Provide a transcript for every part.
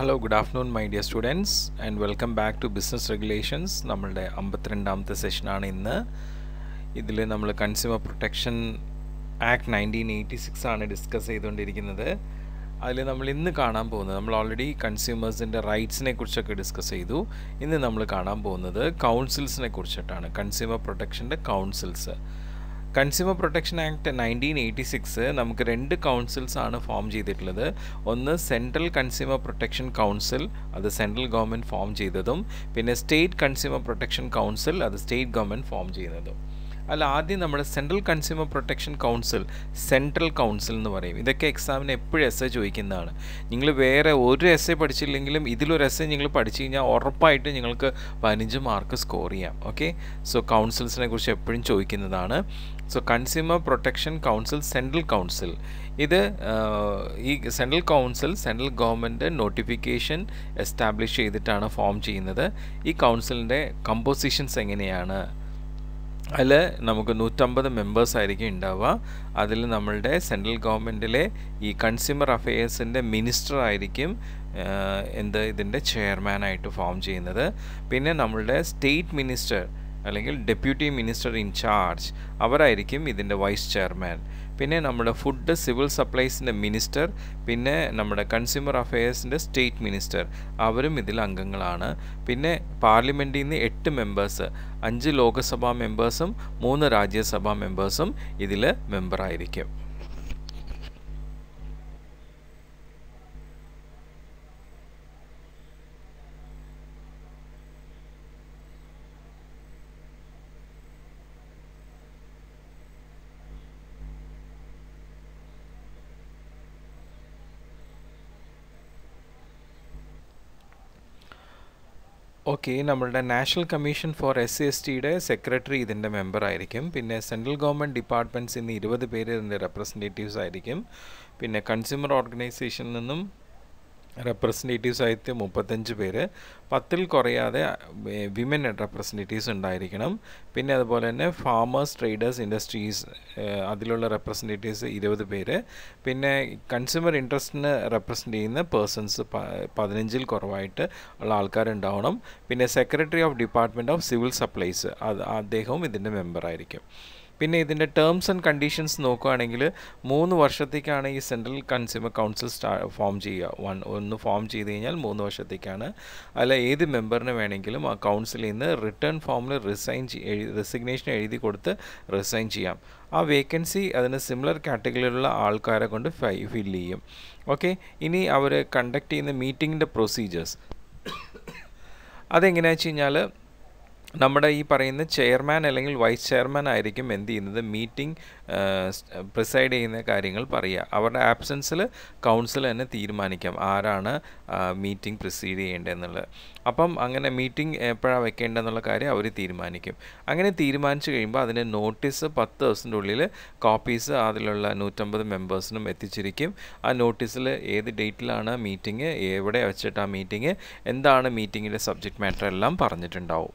hello good afternoon my dear students and welcome back to business regulations നമ്മളുടെ അമ്പത്തിരണ്ടാമത്തെ സെഷനാണ് ഇന്ന് ഇതിൽ നമ്മൾ consumer protection act nineteen eighty six ആണ് ഡിസ്കസ് ചെയ്തുകൊണ്ടിരിക്കുന്നത് അതിൽ നമ്മൾ ഇന്ന് കാണാൻ പോകുന്നത് നമ്മൾ ഓൾറെഡി കൺസ്യൂമേഴ്സിൻ്റെ റൈറ്റ്സിനെ കുറിച്ചൊക്കെ ഡിസ്കസ് ചെയ്തു ഇന്ന് നമ്മൾ കാണാൻ പോകുന്നത് കൗൺസിൽസിനെ കുറിച്ചിട്ടാണ് കൺസ്യൂമർ പ്രൊട്ടക്ഷൻ്റെ councils consumer protection act nineteen eighty six നമുക്ക് രണ്ട് കൗൺസിൽസ് ആണ് ഫോം ചെയ്തിട്ടുള്ളത് ഒന്ന് സെൻട്രൽ കൺസ്യൂമർ പ്രൊട്ടക്ഷൻ കൗൺസിൽ അത് സെൻട്രൽ ഗവൺമെൻറ് ഫോം ചെയ്തതും പിന്നെ സ്റ്റേറ്റ് കൺസ്യൂമർ പ്രൊട്ടക്ഷൻ കൗൺസിൽ അത് സ്റ്റേറ്റ് ഗവൺമെൻറ് ഫോം ചെയ്യുന്നതും അല്ല ആദ്യം നമ്മുടെ central consumer protection council central council എന്ന് പറയും ഇതൊക്കെ എക്സാമിന് എപ്പോഴും എസ് എ ചോദിക്കുന്നതാണ് നിങ്ങൾ വേറെ ഒരു എസ് എ പഠിച്ചില്ലെങ്കിലും ഇതിലൊരു എസ് എ നിങ്ങൾ പഠിച്ചു കഴിഞ്ഞാൽ ഉറപ്പായിട്ട് നിങ്ങൾക്ക് പതിനഞ്ച് മാർക്ക് സ്കോർ ചെയ്യാം ഓക്കെ സോ കൗൺസിൽസിനെ കുറിച്ച് എപ്പോഴും ചോദിക്കുന്നതാണ് so consumer protection council central council ഇത് ഈ central council central government notification establish ചെയ്തിട്ടാണ് ഫോം ചെയ്യുന്നത് ഈ കൗൺസിലിൻ്റെ കമ്പോസിഷൻസ് എങ്ങനെയാണ് അതിൽ നമുക്ക് നൂറ്റമ്പത് മെമ്പേഴ്സ് ആയിരിക്കും ഉണ്ടാവുക അതിൽ നമ്മളുടെ സെൻട്രൽ ഗവൺമെൻറ്റിലെ ഈ കൺസ്യൂമർ അഫയേഴ്സിൻ്റെ മിനിസ്റ്റർ ആയിരിക്കും എന്ത് ഇതിൻ്റെ ചെയർമാനായിട്ട് ഫോം ചെയ്യുന്നത് പിന്നെ നമ്മളുടെ സ്റ്റേറ്റ് മിനിസ്റ്റർ അല്ലെങ്കിൽ ഡെപ്യൂട്ടി മിനിസ്റ്റർ ഇൻ ചാർജ് അവരായിരിക്കും ഇതിൻ്റെ വൈസ് ചെയർമാൻ പിന്നെ നമ്മുടെ ഫുഡ് സിവിൽ സപ്ലൈസിൻ്റെ മിനിസ്റ്റർ പിന്നെ നമ്മുടെ കൺസ്യൂമർ അഫയേഴ്സിൻ്റെ സ്റ്റേറ്റ് മിനിസ്റ്റർ അവരും ഇതിൽ അംഗങ്ങളാണ് പിന്നെ പാർലമെൻറ്റിൽ നിന്ന് എട്ട് മെമ്പേഴ്സ് അഞ്ച് ലോകസഭാ മെമ്പേഴ്സും മൂന്ന് രാജ്യസഭാ മെമ്പേഴ്സും ഇതിൽ മെമ്പറായിരിക്കും ഓക്കെ നമ്മളുടെ national commission for S C S ടിയുടെ സെക്രട്ടറി ഇതിൻ്റെ മെമ്പറായിരിക്കും പിന്നെ സെൻട്രൽ ഗവൺമെൻറ് ഡിപ്പാർട്ട്മെൻറ്റ്സ് ഇന്ന് ഇരുപത് പേര് ഇതിൻ്റെ റെപ്രസെൻറ്റേറ്റീവ്സ് ആയിരിക്കും പിന്നെ കൺസ്യൂമർ ഓർഗനൈസേഷനിൽ നിന്നും റെപ്രസെൻറ്റേറ്റീവ്സ് ആയിട്ട് മുപ്പത്തഞ്ച് പേര് പത്തിൽ കുറയാതെ വിമൻ റെപ്രസെൻറ്റേറ്റീവ്സ് ഉണ്ടായിരിക്കണം പിന്നെ അതുപോലെ തന്നെ ഫാമേഴ്സ് ട്രേഡേഴ്സ് ഇൻഡസ്ട്രീസ് അതിലുള്ള റെപ്രസെൻറ്റേറ്റീവ്സ് ഇരുപത് പേര് പിന്നെ കൺസ്യൂമർ ഇൻട്രസ്റ്റിന് റെപ്രസെൻ്റ് ചെയ്യുന്ന പേഴ്സൺസ് പതിനഞ്ചിൽ കുറവായിട്ട് ഉള്ള ആൾക്കാരുണ്ടാവണം പിന്നെ secretary of department of civil supplies അത് അദ്ദേഹവും ഇതിൻ്റെ മെമ്പറായിരിക്കും പിന്നെ ഇതിൻ്റെ ടേംസ് ആൻഡ് കണ്ടീഷൻസ് നോക്കുകയാണെങ്കിൽ മൂന്ന് വർഷത്തേക്കാണ് ഈ സെൻട്രൽ കൺസ്യൂമർ കൗൺസിൽ സ്റ്റാ ഫോം ചെയ്യുക വൺ ഒന്ന് ഫോം ചെയ്ത് കഴിഞ്ഞാൽ മൂന്ന് വർഷത്തേക്കാണ് അല്ല ഏത് മെമ്പറിന് വേണമെങ്കിലും ആ കൗൺസിലിൽ നിന്ന് റിട്ടേൺ ഫോമിൽ റിസൈൻ റെസിഗ്നേഷൻ എഴുതി കൊടുത്ത് റിസൈൻ ചെയ്യാം ആ വേക്കൻസി അതിന് സിമിലർ കാറ്റഗറിയിലുള്ള ആൾക്കാരെ കൊണ്ട് ഫില്ല് ചെയ്യും ഓക്കെ ഇനി അവർ കണ്ടക്ട് ചെയ്യുന്ന മീറ്റിങ്ങിൻ്റെ പ്രൊസീജിയേഴ്സ് അതെങ്ങനെയാണെന്ന് വെച്ച് കഴിഞ്ഞാൽ നമ്മുടെ ഈ പറയുന്ന ചെയർമാൻ അല്ലെങ്കിൽ വൈസ് ചെയർമാൻ ആയിരിക്കും എന്ത് ചെയ്യുന്നത് മീറ്റിംഗ് പ്രിസൈഡ് ചെയ്യുന്ന കാര്യങ്ങൾ പറയുക അവരുടെ ആബ്സെൻസിൽ കൗൺസിൽ തന്നെ തീരുമാനിക്കാം ആരാണ് മീറ്റിംഗ് പ്രിസീഡ് ചെയ്യേണ്ടതെന്നുള്ളത് അപ്പം അങ്ങനെ മീറ്റിംഗ് എപ്പോഴാണ് വെക്കേണ്ടതെന്നുള്ള കാര്യം അവർ തീരുമാനിക്കും അങ്ങനെ തീരുമാനിച്ചു കഴിയുമ്പോൾ അതിന് നോട്ടീസ് പത്ത് ദിവസത്തിൻ്റെ ഉള്ളിൽ കോപ്പീസ് അതിലുള്ള നൂറ്റമ്പത് മെമ്പേഴ്സിനും എത്തിച്ചിരിക്കും ആ നോട്ടീസിൽ ഏത് ഡേറ്റിലാണ് മീറ്റിംഗ് എവിടെ വെച്ചിട്ടാണ് ആ മീറ്റിംഗ് എന്താണ് മീറ്റിങ്ങിൻ്റെ സബ്ജക്റ്റ് മാറ്റർ എല്ലാം പറഞ്ഞിട്ടുണ്ടാവും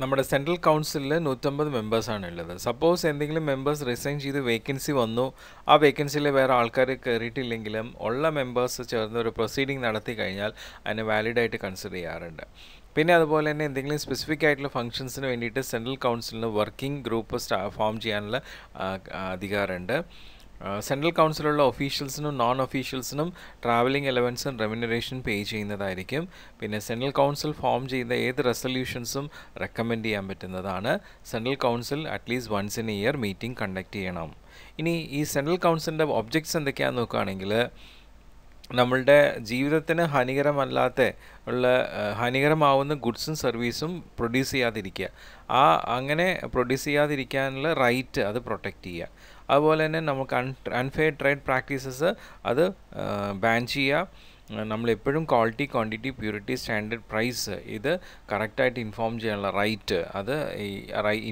നമ്മുടെ സെൻട്രൽ കൗൺസിലിൽ നൂറ്റമ്പത് മെമ്പേഴ്സാണ് ഉള്ളത് സപ്പോസ് എന്തെങ്കിലും മെമ്പേഴ്സ് റിസൈൻ ചെയ്ത് വേക്കൻസി വന്നു ആ വേക്കൻസിയിൽ വേറെ ആൾക്കാർ കയറിയിട്ടില്ലെങ്കിലും ഉള്ള മെമ്പേഴ്സ് ചേർന്ന് ഒരു പ്രൊസീഡിങ് നടത്തി കഴിഞ്ഞാൽ അതിനെ വാലിഡായിട്ട് കൺസിഡർ ചെയ്യാറുണ്ട് പിന്നെ അതുപോലെ തന്നെ എന്തെങ്കിലും സ്പെസിഫിക് ആയിട്ടുള്ള ഫംഗ്ഷൻസിന് വേണ്ടിയിട്ട് സെൻട്രൽ കൗൺസിലിന് വർക്കിംഗ് ഗ്രൂപ്പ് സ്റ്റാ ഫോം ചെയ്യാനുള്ള അധികാരമുണ്ട് സെൻട്രൽ കൗൺസിലുള്ള ഒഫീഷ്യൽസിനും നോൺ ഒഫീഷ്യൽസിനും ട്രാവലിംഗ് അലവൻസും റെമ്യൂണറേഷൻ പേ ചെയ്യുന്നതായിരിക്കും പിന്നെ സെൻട്രൽ കൗൺസിൽ ഫോം ചെയ്യുന്ന ഏത് റെസൊല്യൂഷൻസും റെക്കമെൻഡ് ചെയ്യാൻ പറ്റുന്നതാണ് central council at least once in year meeting conduct ചെയ്യണം ഇനി ഈ സെൻട്രൽ കൗൺസിലിൻ്റെ ഒബ്ജക്ട്സ് എന്തൊക്കെയാണെന്ന് നോക്കുകയാണെങ്കിൽ നമ്മളുടെ ജീവിതത്തിന് ഹാനികരമല്ലാത്ത ഉള്ള ഹാനികരമാവുന്ന ഗുഡ്സും സർവീസും പ്രൊഡ്യൂസ് ചെയ്യാതിരിക്കുക ആ അങ്ങനെ പ്രൊഡ്യൂസ് ചെയ്യാതിരിക്കാനുള്ള റൈറ്റ് അത് പ്രൊട്ടക്റ്റ് ചെയ്യുക അതുപോലെ തന്നെ നമുക്ക് അൺ അൺഫെയർ ട്രേഡ് പ്രാക്ടീസസ് അത് ബാൻ ചെയ്യുക നമ്മളെപ്പോഴും quality quantity purity standard price ഇത് കറക്റ്റായിട്ട് ഇൻഫോം ചെയ്യാനുള്ള റൈറ്റ് അത് ഈ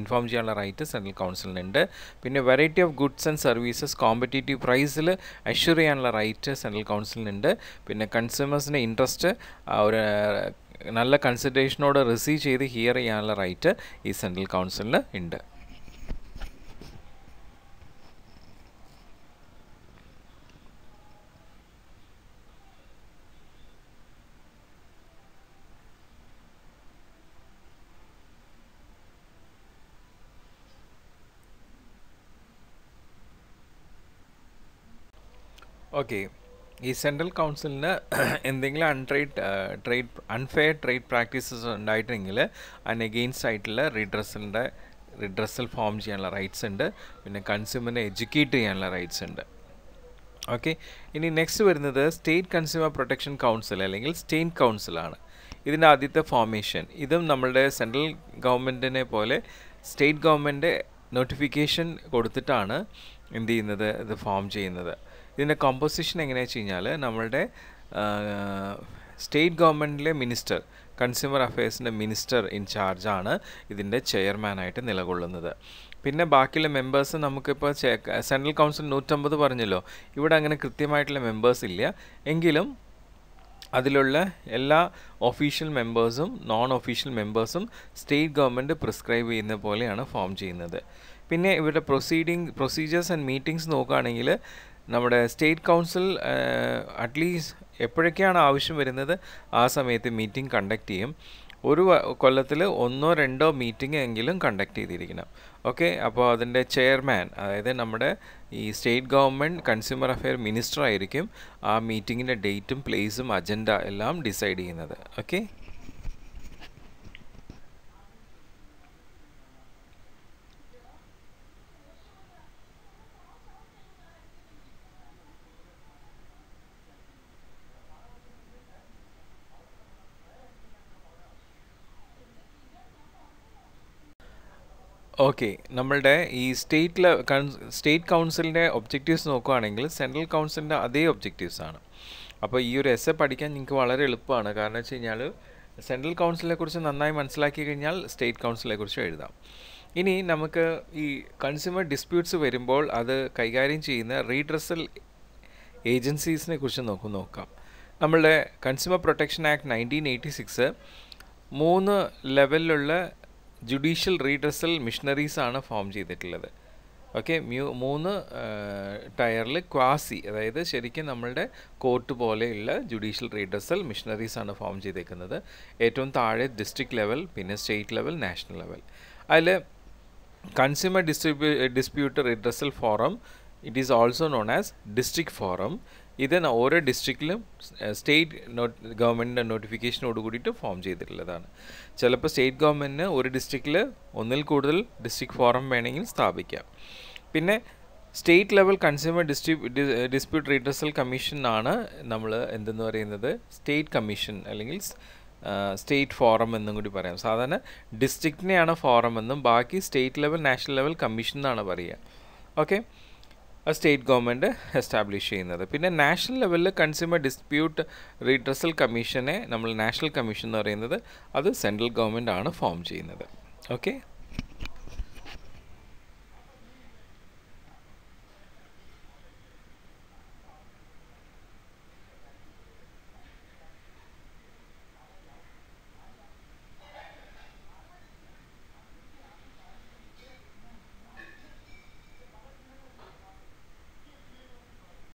ഇൻഫോം ചെയ്യാനുള്ള റൈറ്റ് സെൻട്രൽ കൗൺസിലിനുണ്ട് പിന്നെ variety of goods and services competitive പ്രൈസിൽ അഷ്യൂർ ചെയ്യാനുള്ള റൈറ്റ് സെൻട്രൽ കൗൺസിലിനുണ്ട് പിന്നെ കൺസ്യൂമേഴ്സിൻ്റെ ഇൻട്രസ്റ്റ് ഒരു നല്ല കൺസിഡറേഷനോട് റിസീവ് ചെയ്ത് ഹിയർ ചെയ്യാനുള്ള റൈറ്റ് ഈ സെൻട്രൽ കൗൺസിലിന് ഉണ്ട് ഓക്കെ ഈ സെൻട്രൽ കൗൺസിലിന് എന്തെങ്കിലും അൺട്രേഡ് ട്രേഡ് അൺഫെയർ ട്രേഡ് പ്രാക്ടീസസ് ഉണ്ടായിട്ടുണ്ടെങ്കിൽ അതിന് എഗെയിൻസ്റ്റ് ആയിട്ടുള്ള റീഡ്രസ്സിൻ്റെ റിഡ്രസ്സൽ ഫോം ചെയ്യാനുള്ള റൈറ്റ്സ് ഉണ്ട് പിന്നെ കൺസ്യൂമറിനെ എഡ്യൂക്കേറ്റ് ചെയ്യാനുള്ള റൈറ്റ്സ് ഉണ്ട് ഓക്കെ ഇനി നെക്സ്റ്റ് വരുന്നത് സ്റ്റേറ്റ് കൺസ്യൂമർ പ്രൊട്ടക്ഷൻ കൗൺസിൽ അല്ലെങ്കിൽ സ്റ്റേറ്റ് കൗൺസിലാണ് ഇതിൻ്റെ ആദ്യത്തെ ഫോർമേഷൻ ഇതും നമ്മളുടെ സെൻട്രൽ ഗവൺമെൻറ്റിനെ പോലെ സ്റ്റേറ്റ് ഗവൺമെൻറ് നോട്ടിഫിക്കേഷൻ കൊടുത്തിട്ടാണ് എന്ത് ചെയ്യുന്നത് ഇത് ഫോം ചെയ്യുന്നത് ഇതിൻ്റെ കോമ്പോസിഷൻ എങ്ങനെയാണെന്ന് വെച്ച് കഴിഞ്ഞാൽ നമ്മളുടെ സ്റ്റേറ്റ് ഗവൺമെൻറ്റിലെ മിനിസ്റ്റർ കൺസ്യൂമർ അഫയേഴ്സിൻ്റെ മിനിസ്റ്റർ ഇൻചാർജാണ് ഇതിൻ്റെ ചെയർമാനായിട്ട് നിലകൊള്ളുന്നത് പിന്നെ ബാക്കിയുള്ള മെമ്പേഴ്സ് നമുക്കിപ്പോൾ സെൻട്രൽ കൗൺസിൽ നൂറ്റമ്പത് പറഞ്ഞല്ലോ ഇവിടെ അങ്ങനെ കൃത്യമായിട്ടുള്ള മെമ്പേഴ്സ് ഇല്ല എങ്കിലും അതിലുള്ള എല്ലാ official മെമ്പേഴ്സും non official മെമ്പേഴ്സും state government prescribe ചെയ്യുന്ന പോലെയാണ് ഫോം ചെയ്യുന്നത് പിന്നെ ഇവരുടെ പ്രൊസീഡിങ് പ്രൊസീജിയേഴ്സ് ആൻഡ് മീറ്റിംഗ്സ് നോക്കുകയാണെങ്കിൽ നമ്മുടെ സ്റ്റേറ്റ് കൗൺസിൽ അറ്റ്ലീസ്റ്റ് എപ്പോഴൊക്കെയാണ് ആവശ്യം വരുന്നത് ആ സമയത്ത് മീറ്റിംഗ് കണ്ടക്ട് ചെയ്യും ഒരു കൊല്ലത്തിൽ ഒന്നോ രണ്ടോ മീറ്റിംഗ് എങ്കിലും കണ്ടക്ട് ചെയ്തിരിക്കണം ഓക്കെ അപ്പോൾ അതിൻ്റെ ചെയർമാൻ അതായത് നമ്മുടെ ഈ state government consumer affair minister ആയിരിക്കും ആ മീറ്റിങ്ങിൻ്റെ ഡേറ്റും പ്ലേസും അജണ്ട എല്ലാം ഡിസൈഡ് ചെയ്യുന്നത് ഓക്കെ ഓക്കെ നമ്മളുടെ ഈ സ്റ്റേറ്റ് സ്റ്റേറ്റ് കൗൺസിലിൻ്റെ ഒബ്ജക്റ്റീവ്സ് നോക്കുകയാണെങ്കിൽ സെൻട്രൽ കൗൺസിലിൻ്റെ അതേ ഒബ്ജക്റ്റീവ്സ് ആണ് അപ്പോൾ ഈ ഒരു എസ് എ പഠിക്കാൻ നിങ്ങൾക്ക് വളരെ എളുപ്പമാണ് കാരണം വെച്ച് കഴിഞ്ഞാൽ സെൻട്രൽ കൗൺസിലിനെ കുറിച്ച് നന്നായി മനസ്സിലാക്കി കഴിഞ്ഞാൽ സ്റ്റേറ്റ് കൗൺസിലിനെ കുറിച്ച് എഴുതാം ഇനി നമുക്ക് ഈ കൺസ്യൂമർ ഡിസ്പ്യൂട്ട്സ് വരുമ്പോൾ അത് കൈകാര്യം ചെയ്യുന്ന റീഡ്രസൽ ഏജൻസീസിനെ കുറിച്ച് നോക്കും നോക്കാം നമ്മളുടെ consumer protection act nineteen eighty six മൂന്ന് ലെവലിലുള്ള ജുഡീഷ്യൽ റീഡ്രസൽ മിഷണറീസാണ് ഫോം ചെയ്തിട്ടുള്ളത് ഓക്കെ മ്യൂ മൂന്ന് ടയറിൽ ക്വാസി അതായത് ശരിക്കും നമ്മളുടെ കോർട്ട് പോലെയുള്ള ജുഡീഷ്യൽ റീഡ്രസൽ മിഷണറീസാണ് ഫോം ചെയ്തേക്കുന്നത് ഏറ്റവും താഴെ ഡിസ്ട്രിക്ട് ലെവൽ പിന്നെ സ്റ്റേറ്റ് ലെവൽ നാഷണൽ ലെവൽ അതിൽ കൺസ്യൂമർ ഡിസ്ട്രിബ്യൂ dispute redressal forum it is also known as district forum ഇത് ഓരോ ഡിസ്ട്രിക്റ്റിലും സ്റ്റേറ്റ് ഗവൺമെൻറ്റിൻ്റെ നോട്ടിഫിക്കേഷനോട് കൂടിയിട്ട് ഫോം ചെയ്തിട്ടുള്ളതാണ് ചിലപ്പോൾ സ്റ്റേറ്റ് ഗവൺമെൻറ്റിന് ഒരു ഡിസ്ട്രിക്റ്റിൽ ഒന്നിൽ കൂടുതൽ ഡിസ്ട്രിക്ട് ഫോറം വേണമെങ്കിൽ സ്ഥാപിക്കാം പിന്നെ സ്റ്റേറ്റ് ലെവൽ കൺസ്യൂമർ ഡിസ്ട്രി ഡിസ്പ്യൂട്ട് റീഡ്രസൽ കമ്മീഷനാണ് നമ്മൾ എന്തെന്ന് പറയുന്നത് സ്റ്റേറ്റ് കമ്മീഷൻ അല്ലെങ്കിൽ സ്റ്റേറ്റ് ഫോറം എന്നും കൂടി പറയാം സാധാരണ ഡിസ്ട്രിക്റ്റിനെയാണ് ഫോറം എന്നും ബാക്കി state level national level commission എന്നാണ് പറയുക ഓക്കെ സ്റ്റേറ്റ് ഗവൺമെൻറ് എസ്റ്റാബ്ലിഷ് ചെയ്യുന്നത് പിന്നെ നാഷണൽ ലെവലിൽ കൺസ്യൂമർ ഡിസ്പ്യൂട്ട് റീഡ്രസൽ കമ്മീഷനെ നമ്മൾ നാഷണൽ കമ്മീഷൻ എന്ന് പറയുന്നത് അത് സെൻട്രൽ ഗവൺമെൻറ് ആണ് ഫോം ചെയ്യുന്നത് ഓക്കെ